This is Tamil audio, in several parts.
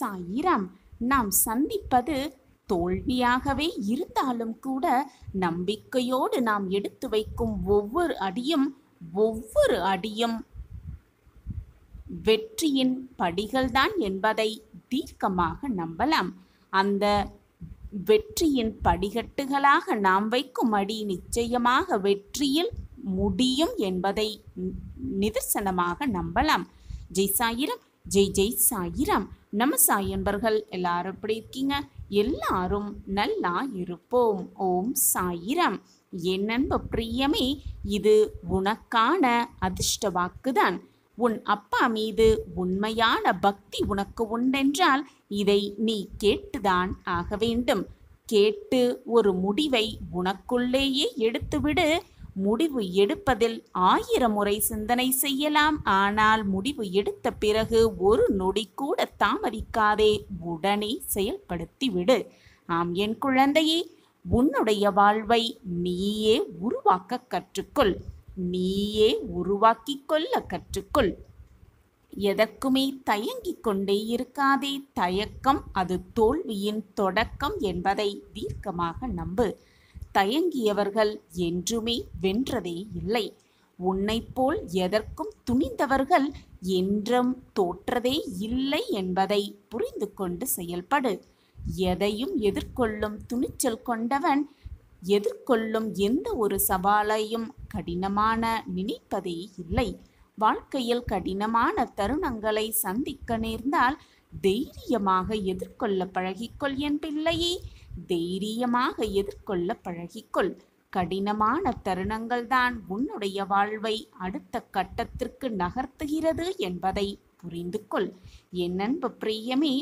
சாயிரம் நாம் சந்திப்பது தோல்வியாகவே இருந்தாலும் கூட நம்பிக்கையோடு நாம் எடுத்து வைக்கும் ஒவ்வொரு அடியும் ஒவ்வொரு அடியும் வெற்றியின் படிகள்தான் என்பதை தீர்க்கமாக நம்பலாம் அந்த வெற்றியின் படிகட்டுகளாக நாம் வைக்கும் அடி நிச்சயமாக வெற்றியில் முடியும் என்பதை நிதர்சனமாக நம்பலாம் ஜெய் சாயிரம் ஜெய் ஜெய் சாயிரம் நம்ம என்பர்கள் எல்லாரும் எப்படி இருக்கீங்க எல்லாரும் நல்லா இருப்போம் ஓம் சாயிரம் என்னென்ப பிரியமே இது உனக்கான அதிர்ஷ்ட வாக்குதான் உன் அப்பா மீது உண்மையான பக்தி உனக்கு உண்டென்றால் இதை நீ கேட்டுதான் ஆக வேண்டும் கேட்டு ஒரு முடிவை உனக்குள்ளேயே எடுத்துவிடு முடிவு எடுப்பதில் ஆயிரம் முறை சிந்தனை செய்யலாம் ஆனால் முடிவு எடுத்த பிறகு ஒரு நொடி கூட தாமதிக்காதே உடனே செயல்படுத்திவிடு ஆம் என் குழந்தையே உன்னுடைய வாழ்வை நீயே உருவாக்க கற்றுக்கொள் நீயே உருவாக்கி கொள்ள கற்றுக்கொள் எதற்குமே தயங்கிக் கொண்டே இருக்காதே தயக்கம் அது தோல்வியின் தொடக்கம் என்பதை தீர்க்கமாக நம்பு தயங்கியவர்கள் என்றுமே வென்றதே இல்லை போல் எதற்கும் துணிந்தவர்கள் என்றும் தோற்றதே இல்லை என்பதை புரிந்து கொண்டு செயல்படு எதையும் எதிர்கொள்ளும் துணிச்சல் கொண்டவன் எதிர்கொள்ளும் எந்த ஒரு சவாலையும் கடினமான நினைப்பதே இல்லை வாழ்க்கையில் கடினமான தருணங்களை சந்திக்க நேர்ந்தால் தைரியமாக எதிர்கொள்ள பழகிக்கொள் என் பிள்ளையே தைரியமாக எதிர்கொள்ள பழகிக்கொள் கடினமான தருணங்கள்தான் உன்னுடைய வாழ்வை அடுத்த கட்டத்திற்கு நகர்த்துகிறது என்பதை புரிந்து கொள் என் அன்பு பிரியமே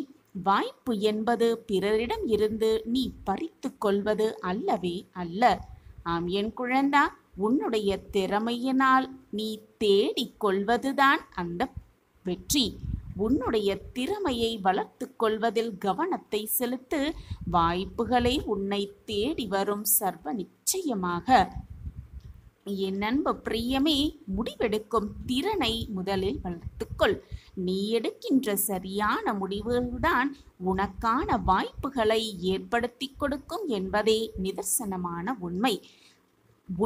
வாய்ப்பு என்பது பிறரிடம் இருந்து நீ பறித்து கொள்வது அல்லவே அல்ல ஆம் என் குழந்தா உன்னுடைய திறமையினால் நீ தேடிக் கொள்வதுதான் அந்த வெற்றி உன்னுடைய திறமையை வளர்த்து கொள்வதில் கவனத்தை செலுத்து வாய்ப்புகளை உன்னை தேடி வரும் சர்வ நிச்சயமாக என் அன்பு பிரியமே முடிவெடுக்கும் திறனை முதலில் வளர்த்துக்கொள் நீ எடுக்கின்ற சரியான முடிவுகள்தான் உனக்கான வாய்ப்புகளை ஏற்படுத்தி கொடுக்கும் என்பதே நிதர்சனமான உண்மை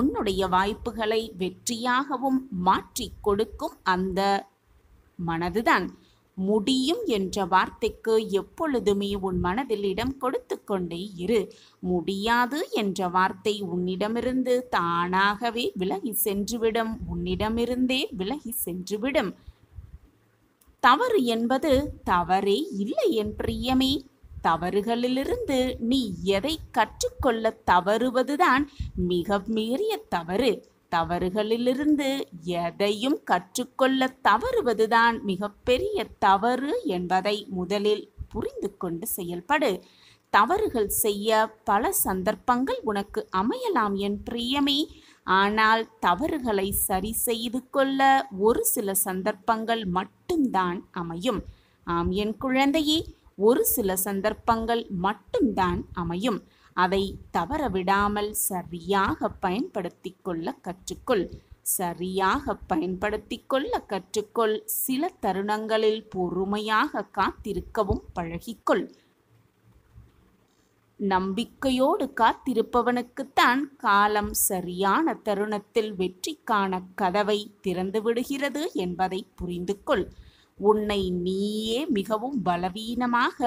உன்னுடைய வாய்ப்புகளை வெற்றியாகவும் மாற்றி கொடுக்கும் அந்த மனதுதான் முடியும் என்ற வார்த்தைக்கு எப்பொழுதுமே உன் மனதில் இடம் கொடுத்து கொண்டே இரு முடியாது என்ற வார்த்தை உன்னிடமிருந்து தானாகவே விலகி சென்றுவிடும் உன்னிடமிருந்தே விலகி சென்றுவிடும் தவறு என்பது தவறே இல்லை என் பிரியமே தவறுகளிலிருந்து நீ எதை கற்றுக்கொள்ள தவறுவதுதான் மிக மீறிய தவறு தவறுகளிலிருந்து எதையும் கற்றுக்கொள்ள தவறுவதுதான் மிகப்பெரிய தவறு என்பதை முதலில் புரிந்து கொண்டு செயல்படு தவறுகள் செய்ய பல சந்தர்ப்பங்கள் உனக்கு அமையலாம் என் பிரியமே ஆனால் தவறுகளை சரி செய்து கொள்ள ஒரு சில சந்தர்ப்பங்கள் மட்டும்தான் அமையும் ஆம் என் குழந்தையே ஒரு சில சந்தர்ப்பங்கள் மட்டும்தான் அமையும் அதை தவற விடாமல் சரியாக பயன்படுத்தி கொள்ள கற்றுக்கொள் சரியாக பயன்படுத்தி கொள்ள கற்றுக்கொள் சில தருணங்களில் பொறுமையாக காத்திருக்கவும் பழகிக்கொள் நம்பிக்கையோடு காத்திருப்பவனுக்குத்தான் காலம் சரியான தருணத்தில் வெற்றிக்கான கதவை திறந்து விடுகிறது என்பதை புரிந்து கொள் உன்னை நீயே மிகவும் பலவீனமாக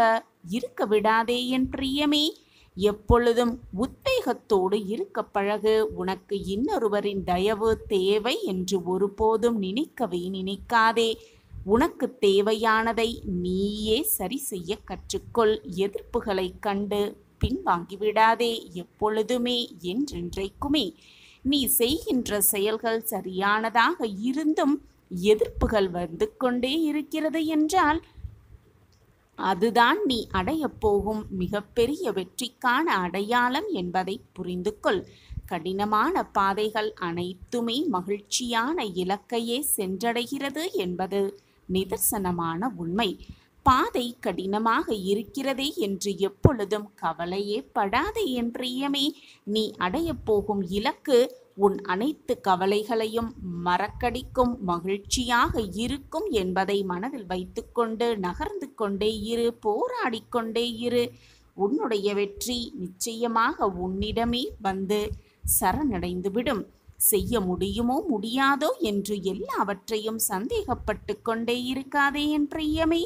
இருக்க விடாதே என் பிரியமே எப்பொழுதும் உத்வேகத்தோடு இருக்க பழகு உனக்கு இன்னொருவரின் தயவு தேவை என்று ஒருபோதும் நினைக்கவே நினைக்காதே உனக்கு தேவையானதை நீயே சரி செய்ய கற்றுக்கொள் எதிர்ப்புகளை கண்டு பின்வாங்கிவிடாதே எப்பொழுதுமே என்றென்றைக்குமே நீ செய்கின்ற செயல்கள் சரியானதாக இருந்தும் எதிர்ப்புகள் வந்து கொண்டே இருக்கிறது என்றால் அதுதான் நீ அடையப்போகும் போகும் மிகப்பெரிய வெற்றிக்கான அடையாளம் என்பதை புரிந்து கொள் கடினமான பாதைகள் அனைத்துமே மகிழ்ச்சியான இலக்கையே சென்றடைகிறது என்பது நிதர்சனமான உண்மை பாதை கடினமாக இருக்கிறதே என்று எப்பொழுதும் கவலையே படாது என்றியமே நீ அடையப்போகும் போகும் இலக்கு உன் அனைத்து கவலைகளையும் மறக்கடிக்கும் மகிழ்ச்சியாக இருக்கும் என்பதை மனதில் வைத்துக்கொண்டு நகர்ந்து கொண்டே இரு போராடிக்கொண்டே இரு உன்னுடைய வெற்றி நிச்சயமாக உன்னிடமே வந்து சரணடைந்துவிடும் செய்ய முடியுமோ முடியாதோ என்று எல்லாவற்றையும் சந்தேகப்பட்டு கொண்டே இருக்காதே என்ற இயமை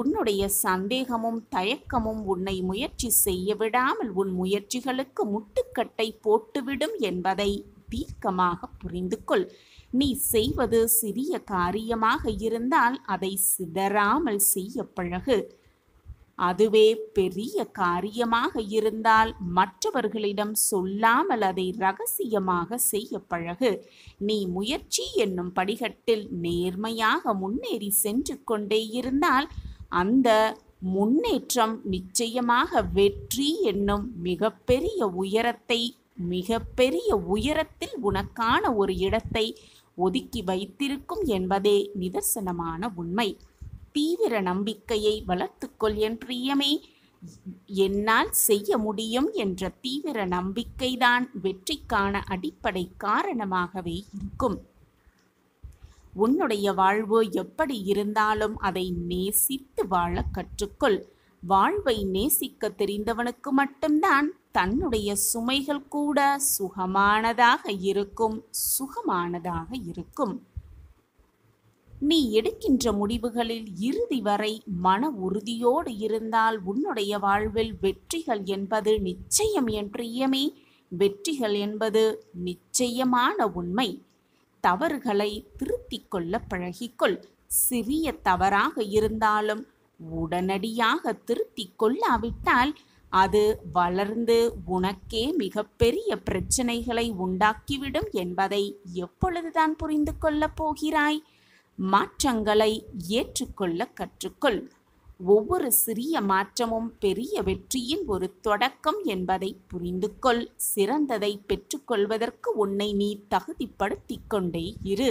உன்னுடைய சந்தேகமும் தயக்கமும் உன்னை முயற்சி செய்ய விடாமல் உன் முயற்சிகளுக்கு முட்டுக்கட்டை போட்டுவிடும் என்பதை தீர்க்கமாக புரிந்து கொள் நீ செய்வது சிறிய காரியமாக இருந்தால் அதை சிதறாமல் செய்ய பழகு அதுவே பெரிய காரியமாக இருந்தால் மற்றவர்களிடம் சொல்லாமல் அதை ரகசியமாக செய்ய பழகு நீ முயற்சி என்னும் படிகட்டில் நேர்மையாக முன்னேறி சென்று கொண்டே இருந்தால் அந்த முன்னேற்றம் நிச்சயமாக வெற்றி என்னும் மிகப்பெரிய உயரத்தை மிகப்பெரிய உயரத்தில் உனக்கான ஒரு இடத்தை ஒதுக்கி வைத்திருக்கும் என்பதே நிதர்சனமான உண்மை தீவிர நம்பிக்கையை வளர்த்துக்கொள் என் பிரியமே என்னால் செய்ய முடியும் என்ற தீவிர நம்பிக்கைதான் வெற்றிக்கான அடிப்படை காரணமாகவே இருக்கும் உன்னுடைய வாழ்வு எப்படி இருந்தாலும் அதை நேசித்து வாழ கற்றுக்கொள் வாழ்வை நேசிக்க தெரிந்தவனுக்கு மட்டும்தான் தன்னுடைய சுமைகள் கூட சுகமானதாக இருக்கும் சுகமானதாக இருக்கும் நீ எடுக்கின்ற முடிவுகளில் இறுதி வரை மன உறுதியோடு இருந்தால் உன்னுடைய வாழ்வில் வெற்றிகள் என்பது நிச்சயம் என்று இயமே வெற்றிகள் என்பது நிச்சயமான உண்மை தவறுகளை திருத்திக் கொள்ள பழகிக்கொள் சிறிய தவறாக இருந்தாலும் உடனடியாக திருத்திக் கொள்ளாவிட்டால் அது வளர்ந்து உனக்கே மிகப்பெரிய பிரச்சனைகளை உண்டாக்கிவிடும் என்பதை எப்பொழுதுதான் புரிந்து கொள்ளப் போகிறாய் மாற்றங்களை ஏற்றுக்கொள்ள கற்றுக்கொள் ஒவ்வொரு சிறிய மாற்றமும் பெரிய வெற்றியின் ஒரு தொடக்கம் என்பதை புரிந்து கொள் சிறந்ததை பெற்றுக்கொள்வதற்கு உன்னை நீ தகுதிப்படுத்தி கொண்டே இரு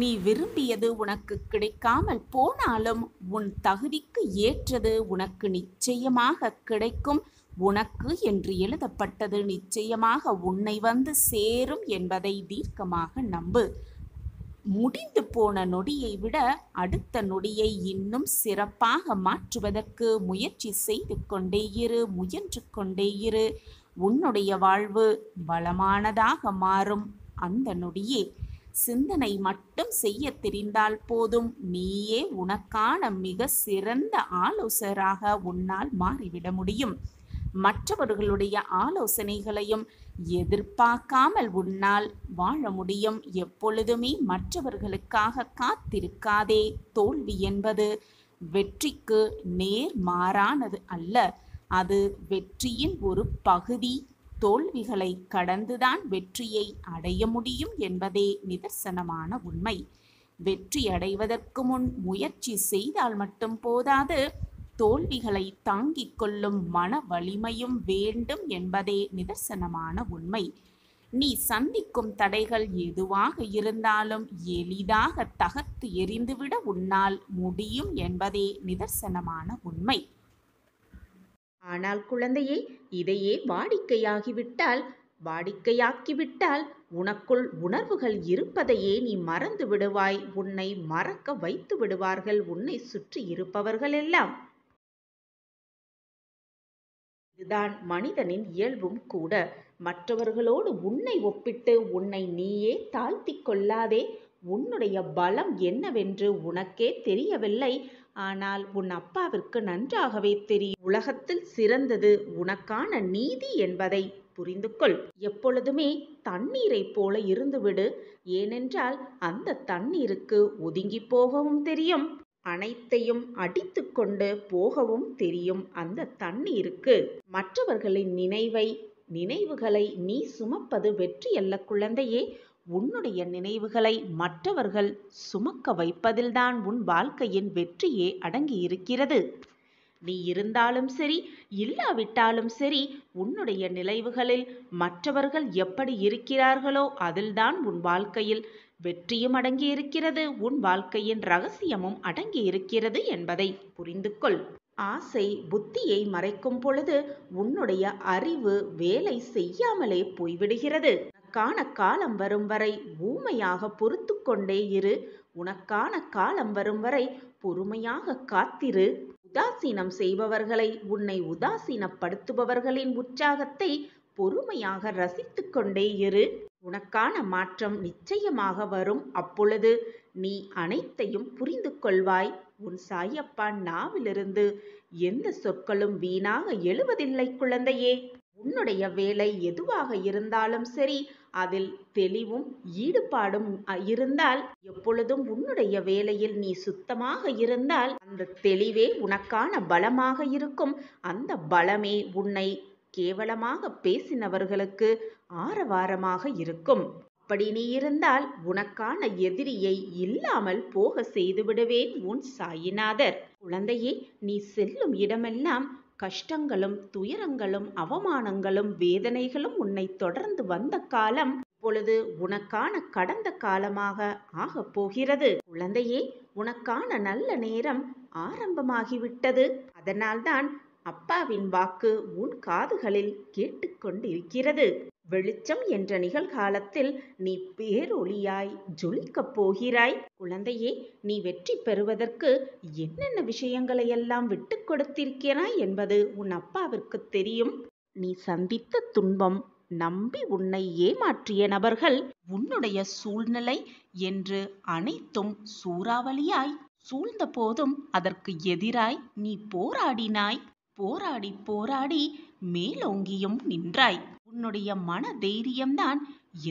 நீ விரும்பியது உனக்கு கிடைக்காமல் போனாலும் உன் தகுதிக்கு ஏற்றது உனக்கு நிச்சயமாக கிடைக்கும் உனக்கு என்று எழுதப்பட்டது நிச்சயமாக உன்னை வந்து சேரும் என்பதை தீர்க்கமாக நம்பு முடிந்து போன நொடியை விட அடுத்த நொடியை இன்னும் சிறப்பாக மாற்றுவதற்கு முயற்சி செய்து கொண்டே இரு முயன்று கொண்டே இரு உன்னுடைய வாழ்வு வளமானதாக மாறும் அந்த நொடியே சிந்தனை மட்டும் செய்ய தெரிந்தால் போதும் நீயே உனக்கான மிக சிறந்த ஆலோசகராக உன்னால் மாறிவிட முடியும் மற்றவர்களுடைய ஆலோசனைகளையும் எதிர்பார்க்காமல் உன்னால் வாழ முடியும் எப்பொழுதுமே மற்றவர்களுக்காக காத்திருக்காதே தோல்வி என்பது வெற்றிக்கு நேர் மாறானது அல்ல அது வெற்றியின் ஒரு பகுதி தோல்விகளை கடந்துதான் வெற்றியை அடைய முடியும் என்பதே நிதர்சனமான உண்மை வெற்றி அடைவதற்கு முன் முயற்சி செய்தால் மட்டும் போதாது தோல்விகளை தாங்கிக் கொள்ளும் மன வலிமையும் வேண்டும் என்பதே நிதர்சனமான உண்மை நீ சந்திக்கும் தடைகள் எதுவாக இருந்தாலும் எளிதாக தகர்த்து எரிந்துவிட உன்னால் முடியும் என்பதே நிதர்சனமான உண்மை ஆனால் குழந்தையே இதையே வாடிக்கையாகிவிட்டால் வாடிக்கையாக்கிவிட்டால் உனக்குள் உணர்வுகள் இருப்பதையே நீ மறந்து விடுவாய் உன்னை மறக்க வைத்து விடுவார்கள் உன்னை சுற்றி இருப்பவர்கள் எல்லாம் இதுதான் மனிதனின் இயல்பும் கூட மற்றவர்களோடு உன்னை ஒப்பிட்டு உன்னை நீயே தாழ்த்தி கொள்ளாதே உன்னுடைய பலம் என்னவென்று உனக்கே தெரியவில்லை ஆனால் உன் அப்பாவிற்கு நன்றாகவே தெரியும் உலகத்தில் சிறந்தது உனக்கான நீதி என்பதை புரிந்து கொள் எப்பொழுதுமே தண்ணீரைப் போல இருந்துவிடு ஏனென்றால் அந்த தண்ணீருக்கு ஒதுங்கி போகவும் தெரியும் அனைத்தையும் அடித்து கொண்டு போகவும் தெரியும் அந்த தண்ணீருக்கு மற்றவர்களின் நினைவை நினைவுகளை நீ சுமப்பது வெற்றியல்ல குழந்தையே உன்னுடைய நினைவுகளை மற்றவர்கள் சுமக்க வைப்பதில்தான் உன் வாழ்க்கையின் வெற்றியே அடங்கியிருக்கிறது நீ இருந்தாலும் சரி இல்லாவிட்டாலும் சரி உன்னுடைய நினைவுகளில் மற்றவர்கள் எப்படி இருக்கிறார்களோ அதில்தான் உன் வாழ்க்கையில் வெற்றியும் அடங்கியிருக்கிறது உன் வாழ்க்கையின் ரகசியமும் அடங்கியிருக்கிறது என்பதை புரிந்து கொள் ஆசை புத்தியை மறைக்கும் பொழுது உன்னுடைய அறிவு வேலை செய்யாமலே போய்விடுகிறது உனக்கான காலம் வரும் வரை ஊமையாக பொறுத்து கொண்டே இரு உனக்கான காலம் வரும் வரை பொறுமையாக காத்திரு உதாசீனம் செய்பவர்களை உன்னை உதாசீனப்படுத்துபவர்களின் உற்சாகத்தை பொறுமையாக ரசித்து கொண்டே இரு உனக்கான மாற்றம் நிச்சயமாக வரும் அப்பொழுது நீ அனைத்தையும் புரிந்து கொள்வாய் உன் சாயப்பா நாவிலிருந்து எந்த சொற்களும் வீணாக எழுவதில்லை குழந்தையே உன்னுடைய வேலை எதுவாக இருந்தாலும் சரி அதில் தெளிவும் ஈடுபாடும் இருந்தால் எப்பொழுதும் உன்னுடைய வேலையில் நீ சுத்தமாக இருந்தால் அந்த தெளிவே உனக்கான பலமாக இருக்கும் அந்த பலமே உன்னை கேவலமாக பேசினவர்களுக்கு ஆரவாரமாக இருக்கும் அப்படி நீ இருந்தால் உனக்கான எதிரியை இல்லாமல் போக செய்து விடுவேன் உன் சாயிநாதர் குழந்தையே நீ செல்லும் இடமெல்லாம் கஷ்டங்களும் துயரங்களும் அவமானங்களும் வேதனைகளும் உன்னை தொடர்ந்து வந்த காலம் இப்பொழுது உனக்கான கடந்த காலமாக ஆக போகிறது குழந்தையே உனக்கான நல்ல நேரம் ஆரம்பமாகிவிட்டது அதனால்தான் அப்பாவின் வாக்கு உன் காதுகளில் கேட்டுக்கொண்டிருக்கிறது வெளிச்சம் என்ற நிகழ்காலத்தில் நீ பேரொளியாய் ஜொலிக்கப் போகிறாய் குழந்தையே நீ வெற்றி பெறுவதற்கு என்னென்ன விஷயங்களை எல்லாம் விட்டு கொடுத்திருக்கிறாய் என்பது உன் அப்பாவிற்கு தெரியும் நீ சந்தித்த துன்பம் நம்பி உன்னை ஏமாற்றிய நபர்கள் உன்னுடைய சூழ்நிலை என்று அனைத்தும் சூறாவளியாய் சூழ்ந்த போதும் அதற்கு எதிராய் நீ போராடினாய் போராடி போராடி மேலோங்கியும் நின்றாய் உன்னுடைய மன தைரியம்தான்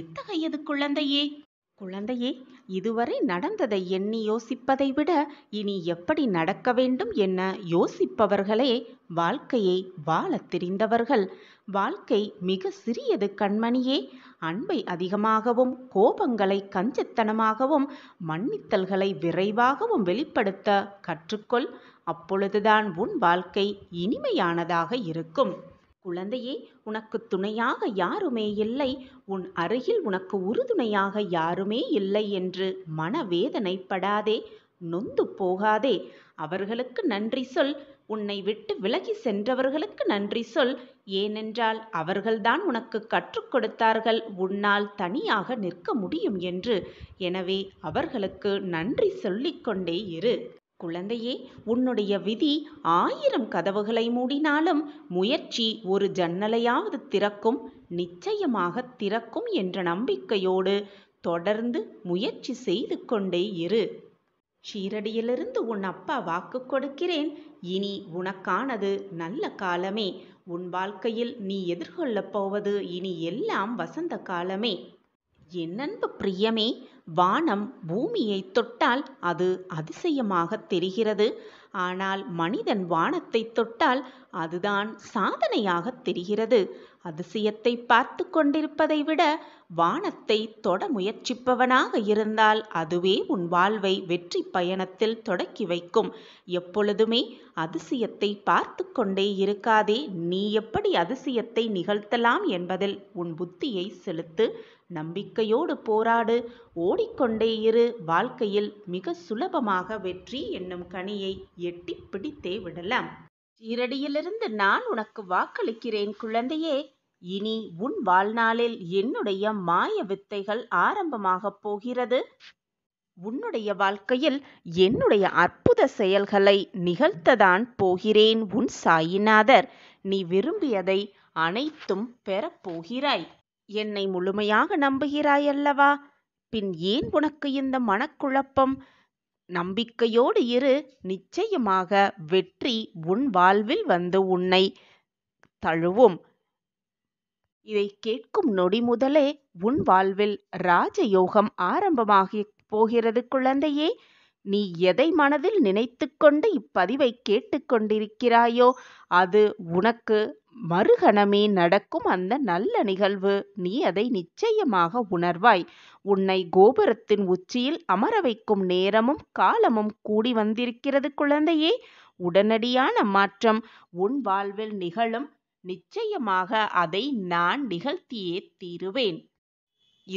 எத்தகையது குழந்தையே குழந்தையே இதுவரை நடந்ததை எண்ணி யோசிப்பதை விட இனி எப்படி நடக்க வேண்டும் என யோசிப்பவர்களே வாழ்க்கையை வாழத் தெரிந்தவர்கள் வாழ்க்கை மிக சிறியது கண்மணியே அன்பை அதிகமாகவும் கோபங்களை கஞ்சத்தனமாகவும் மன்னித்தல்களை விரைவாகவும் வெளிப்படுத்த கற்றுக்கொள் அப்பொழுதுதான் உன் வாழ்க்கை இனிமையானதாக இருக்கும் குழந்தையே உனக்கு துணையாக யாருமே இல்லை உன் அருகில் உனக்கு உறுதுணையாக யாருமே இல்லை என்று மனவேதனைப்படாதே நொந்து போகாதே அவர்களுக்கு நன்றி சொல் உன்னை விட்டு விலகி சென்றவர்களுக்கு நன்றி சொல் ஏனென்றால் அவர்கள்தான் உனக்கு கற்றுக் கொடுத்தார்கள் உன்னால் தனியாக நிற்க முடியும் என்று எனவே அவர்களுக்கு நன்றி சொல்லிக்கொண்டே இரு குழந்தையே உன்னுடைய விதி ஆயிரம் கதவுகளை மூடினாலும் முயற்சி ஒரு ஜன்னலையாவது திறக்கும் நிச்சயமாக திறக்கும் என்ற நம்பிக்கையோடு தொடர்ந்து முயற்சி செய்து கொண்டே இரு ஷீரடியிலிருந்து உன் அப்பா வாக்கு கொடுக்கிறேன் இனி உனக்கானது நல்ல காலமே உன் வாழ்க்கையில் நீ எதிர்கொள்ளப் போவது இனி எல்லாம் வசந்த காலமே என்னன்பு பிரியமே வானம் பூமியை தொட்டால் அது அதிசயமாக தெரிகிறது ஆனால் மனிதன் வானத்தை தொட்டால் அதுதான் சாதனையாக தெரிகிறது அதிசயத்தை பார்த்து கொண்டிருப்பதை விட வானத்தை தொட முயற்சிப்பவனாக இருந்தால் அதுவே உன் வாழ்வை வெற்றி பயணத்தில் தொடக்கி வைக்கும் எப்பொழுதுமே அதிசயத்தை பார்த்து கொண்டே இருக்காதே நீ எப்படி அதிசயத்தை நிகழ்த்தலாம் என்பதில் உன் புத்தியை செலுத்து நம்பிக்கையோடு போராடு ஓடிக்கொண்டே இரு வாழ்க்கையில் மிக சுலபமாக வெற்றி என்னும் கனியை எட்டி பிடித்தே விடலாம் இரடியிலிருந்து நான் உனக்கு வாக்களிக்கிறேன் குழந்தையே இனி உன் வாழ்நாளில் என்னுடைய மாய வித்தைகள் ஆரம்பமாகப் போகிறது உன்னுடைய வாழ்க்கையில் என்னுடைய அற்புத செயல்களை நிகழ்த்ததான் போகிறேன் உன் சாயிநாதர் நீ விரும்பியதை அனைத்தும் பெறப்போகிறாய் என்னை முழுமையாக நம்புகிறாய் அல்லவா பின் ஏன் உனக்கு இந்த மனக்குழப்பம் நம்பிக்கையோடு இரு நிச்சயமாக வெற்றி உன் வாழ்வில் வந்து உன்னை தழுவும் இதை கேட்கும் நொடி முதலே உன் வாழ்வில் ராஜயோகம் ஆரம்பமாகி போகிறது குழந்தையே நீ எதை மனதில் நினைத்து கொண்டு இப்பதிவை கேட்டுக்கொண்டிருக்கிறாயோ அது உனக்கு மறுகணமே நடக்கும் அந்த நல்ல நிகழ்வு நீ அதை நிச்சயமாக உணர்வாய் உன்னை கோபுரத்தின் உச்சியில் அமர வைக்கும் நேரமும் காலமும் கூடி வந்திருக்கிறது குழந்தையே உடனடியான மாற்றம் உன் வாழ்வில் நிகழும் நிச்சயமாக அதை நான் நிகழ்த்தியே தீருவேன்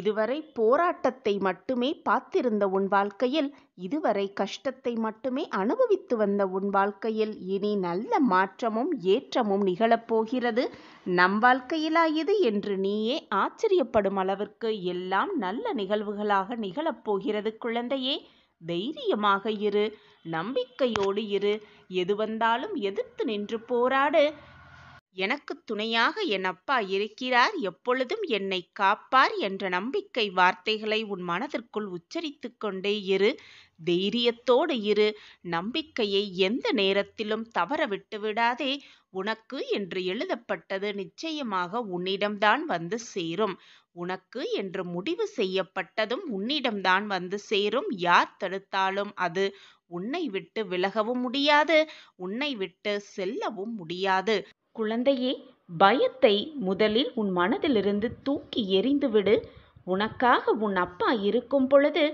இதுவரை போராட்டத்தை மட்டுமே பார்த்திருந்த உன் வாழ்க்கையில் இதுவரை கஷ்டத்தை மட்டுமே அனுபவித்து வந்த உன் வாழ்க்கையில் இனி நல்ல மாற்றமும் ஏற்றமும் நிகழப்போகிறது நம் வாழ்க்கையிலா இது என்று நீயே ஆச்சரியப்படும் அளவிற்கு எல்லாம் நல்ல நிகழ்வுகளாக நிகழப்போகிறது குழந்தையே தைரியமாக இரு நம்பிக்கையோடு இரு எது வந்தாலும் எதிர்த்து நின்று போராடு எனக்கு துணையாக என் அப்பா இருக்கிறார் எப்பொழுதும் என்னை காப்பார் என்ற நம்பிக்கை வார்த்தைகளை உன் மனதிற்குள் உச்சரித்து கொண்டே இரு தைரியத்தோடு இரு நம்பிக்கையை எந்த நேரத்திலும் தவற விட்டுவிடாதே உனக்கு என்று எழுதப்பட்டது நிச்சயமாக உன்னிடம்தான் வந்து சேரும் உனக்கு என்று முடிவு செய்யப்பட்டதும் உன்னிடம்தான் வந்து சேரும் யார் தடுத்தாலும் அது உன்னை விட்டு விலகவும் முடியாது உன்னை விட்டு செல்லவும் முடியாது குழந்தையே பயத்தை முதலில் உன் மனதிலிருந்து தூக்கி எறிந்துவிடு உனக்காக உன் அப்பா இருக்கும் பொழுது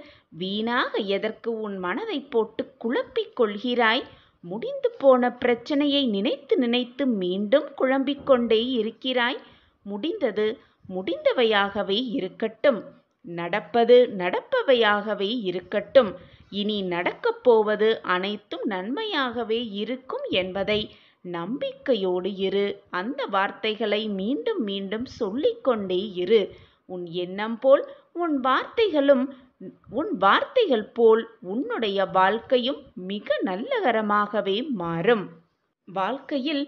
வீணாக எதற்கு உன் மனதை போட்டு குழப்பிக் கொள்கிறாய் முடிந்து போன பிரச்சனையை நினைத்து நினைத்து மீண்டும் குழம்பிக் கொண்டே இருக்கிறாய் முடிந்தது முடிந்தவையாகவே இருக்கட்டும் நடப்பது நடப்பவையாகவே இருக்கட்டும் இனி நடக்கப் போவது அனைத்தும் நன்மையாகவே இருக்கும் என்பதை நம்பிக்கையோடு இரு அந்த வார்த்தைகளை மீண்டும் மீண்டும் சொல்லிக்கொண்டே இரு உன் எண்ணம் போல் உன் வார்த்தைகளும் உன் வார்த்தைகள் போல் உன்னுடைய வாழ்க்கையும் மிக நல்லகரமாகவே மாறும் வாழ்க்கையில்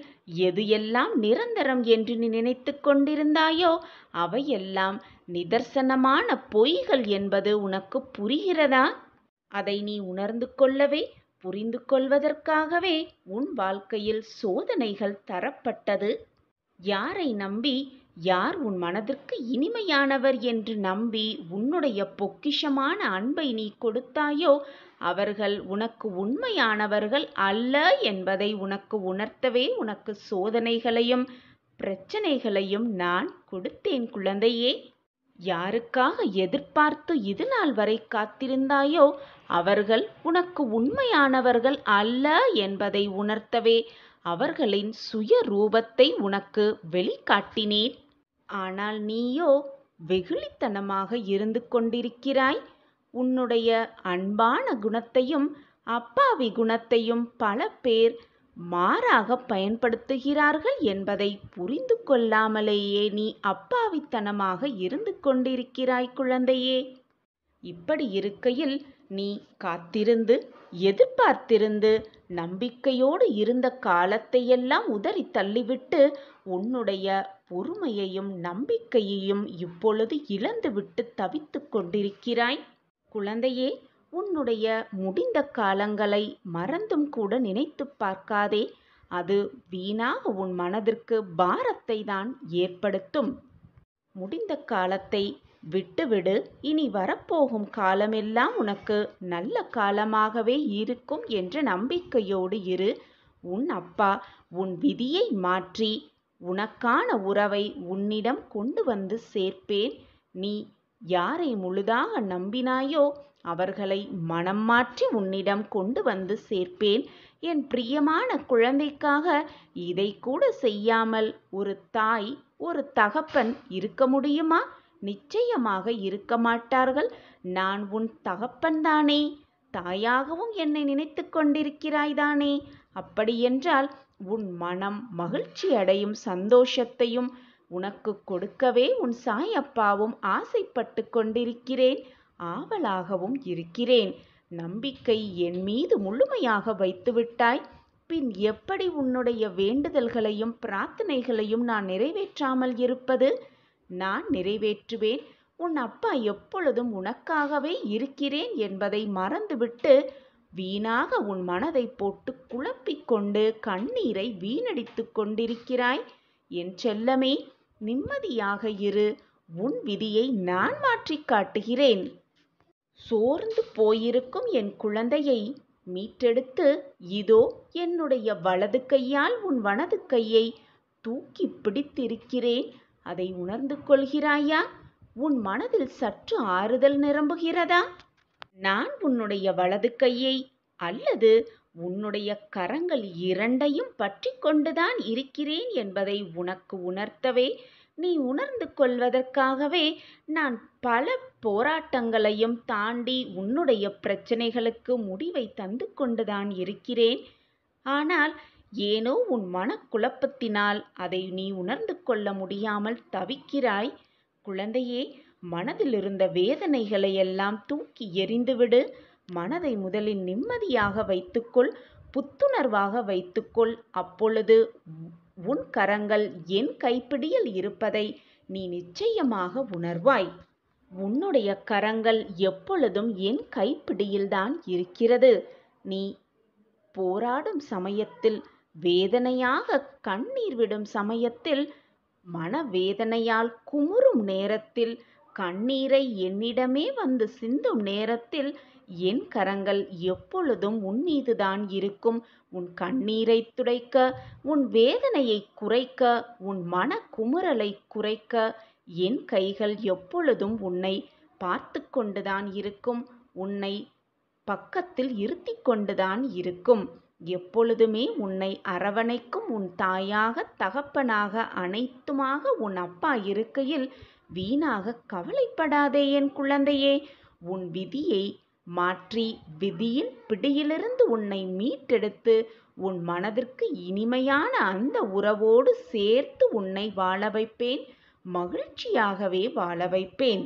எது எல்லாம் நிரந்தரம் என்று நீ நினைத்து கொண்டிருந்தாயோ அவையெல்லாம் நிதர்சனமான பொய்கள் என்பது உனக்கு புரிகிறதா அதை நீ உணர்ந்து கொள்ளவே புரிந்து கொள்வதற்காகவே உன் வாழ்க்கையில் சோதனைகள் தரப்பட்டது யாரை நம்பி யார் உன் மனதிற்கு இனிமையானவர் என்று நம்பி உன்னுடைய பொக்கிஷமான அன்பை நீ கொடுத்தாயோ அவர்கள் உனக்கு உண்மையானவர்கள் அல்ல என்பதை உனக்கு உணர்த்தவே உனக்கு சோதனைகளையும் பிரச்சனைகளையும் நான் கொடுத்தேன் குழந்தையே யாருக்காக எதிர்பார்த்து இது நாள் வரை காத்திருந்தாயோ அவர்கள் உனக்கு உண்மையானவர்கள் அல்ல என்பதை உணர்த்தவே அவர்களின் சுய ரூபத்தை உனக்கு வெளிக்காட்டினேன் ஆனால் நீயோ வெகுளித்தனமாக இருந்து கொண்டிருக்கிறாய் உன்னுடைய அன்பான குணத்தையும் அப்பாவி குணத்தையும் பல பேர் மாறாக பயன்படுத்துகிறார்கள் என்பதை புரிந்து கொள்ளாமலேயே நீ அப்பாவித்தனமாக இருந்து கொண்டிருக்கிறாய் குழந்தையே இப்படி இருக்கையில் நீ காத்திருந்து எதிர்பார்த்திருந்து நம்பிக்கையோடு இருந்த காலத்தையெல்லாம் உதறி தள்ளிவிட்டு உன்னுடைய பொறுமையையும் நம்பிக்கையையும் இப்பொழுது இழந்துவிட்டு தவித்து கொண்டிருக்கிறாய் குழந்தையே உன்னுடைய முடிந்த காலங்களை மறந்தும் கூட நினைத்து பார்க்காதே அது வீணாக உன் மனதிற்கு பாரத்தை தான் ஏற்படுத்தும் முடிந்த காலத்தை விட்டுவிடு இனி வரப்போகும் காலமெல்லாம் உனக்கு நல்ல காலமாகவே இருக்கும் என்ற நம்பிக்கையோடு இரு உன் அப்பா உன் விதியை மாற்றி உனக்கான உறவை உன்னிடம் கொண்டு வந்து சேர்ப்பேன் நீ யாரை முழுதாக நம்பினாயோ அவர்களை மனம் மாற்றி உன்னிடம் கொண்டு வந்து சேர்ப்பேன் என் பிரியமான குழந்தைக்காக இதை கூட செய்யாமல் ஒரு தாய் ஒரு தகப்பன் இருக்க முடியுமா நிச்சயமாக இருக்க மாட்டார்கள் நான் உன் தகப்பன்தானே தாயாகவும் என்னை நினைத்து கொண்டிருக்கிறாய்தானே அப்படியென்றால் உன் மனம் மகிழ்ச்சி அடையும் சந்தோஷத்தையும் உனக்கு கொடுக்கவே உன் சாய் அப்பாவும் ஆசைப்பட்டு கொண்டிருக்கிறேன் ஆவலாகவும் இருக்கிறேன் நம்பிக்கை என் மீது முழுமையாக வைத்துவிட்டாய் பின் எப்படி உன்னுடைய வேண்டுதல்களையும் பிரார்த்தனைகளையும் நான் நிறைவேற்றாமல் இருப்பது நான் நிறைவேற்றுவேன் உன் அப்பா எப்பொழுதும் உனக்காகவே இருக்கிறேன் என்பதை மறந்துவிட்டு வீணாக உன் மனதை போட்டு குழப்பிக்கொண்டு கண்ணீரை வீணடித்து கொண்டிருக்கிறாய் என் செல்லமே நிம்மதியாக இரு உன் விதியை நான் மாற்றிக் காட்டுகிறேன் சோர்ந்து போயிருக்கும் என் குழந்தையை மீட்டெடுத்து இதோ என்னுடைய வலது கையால் உன் வனது கையை தூக்கி பிடித்திருக்கிறேன் அதை உணர்ந்து கொள்கிறாயா உன் மனதில் சற்று ஆறுதல் நிரம்புகிறதா நான் உன்னுடைய வலது கையை அல்லது உன்னுடைய கரங்கள் இரண்டையும் பற்றி கொண்டுதான் இருக்கிறேன் என்பதை உனக்கு உணர்த்தவே நீ உணர்ந்து கொள்வதற்காகவே நான் பல போராட்டங்களையும் தாண்டி உன்னுடைய பிரச்சனைகளுக்கு முடிவை தந்து கொண்டுதான் இருக்கிறேன் ஆனால் ஏனோ உன் மனக்குழப்பத்தினால் அதை நீ உணர்ந்து கொள்ள முடியாமல் தவிக்கிறாய் குழந்தையே மனதிலிருந்த வேதனைகளை எல்லாம் தூக்கி எறிந்துவிடு மனதை முதலில் நிம்மதியாக வைத்துக்கொள் புத்துணர்வாக வைத்துக்கொள் அப்பொழுது உன் கரங்கள் என் கைப்பிடியில் இருப்பதை நீ நிச்சயமாக உணர்வாய் உன்னுடைய கரங்கள் எப்பொழுதும் என் கைப்பிடியில்தான் இருக்கிறது நீ போராடும் சமயத்தில் வேதனையாக கண்ணீர் விடும் சமயத்தில் மனவேதனையால் குமுறும் நேரத்தில் கண்ணீரை என்னிடமே வந்து சிந்தும் நேரத்தில் என் கரங்கள் எப்பொழுதும் உன் மீதுதான் இருக்கும் உன் கண்ணீரை துடைக்க உன் வேதனையை குறைக்க உன் மன குமுறலை குறைக்க என் கைகள் எப்பொழுதும் உன்னை பார்த்து கொண்டுதான் இருக்கும் உன்னை பக்கத்தில் இருத்தி கொண்டுதான் இருக்கும் எப்பொழுதுமே உன்னை அரவணைக்கும் உன் தாயாக தகப்பனாக அனைத்துமாக உன் அப்பா இருக்கையில் வீணாக கவலைப்படாதே என் குழந்தையே உன் விதியை மாற்றி விதியின் பிடியிலிருந்து உன்னை மீட்டெடுத்து உன் மனதிற்கு இனிமையான அந்த உறவோடு சேர்த்து உன்னை வாழ வைப்பேன் மகிழ்ச்சியாகவே வாழ வைப்பேன்